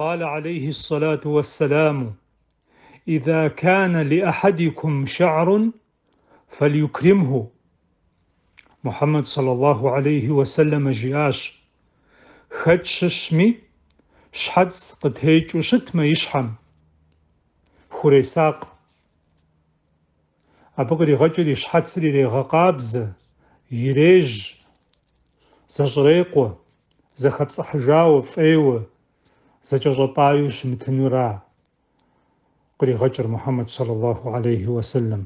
قال عليه الصلاة والسلام إذا كان لأحدكم شعر فليكرمه محمد صلى الله عليه وسلم جياش خدششمي ششمي شحدس قد هيج وشتما يشحم خريساق أبغري غجل يشحدس لي غقابز يريج زجريقوه زخبص حجاوف أيوه سجاجاطايوش متنورا قري غجر محمد صلى الله عليه وسلم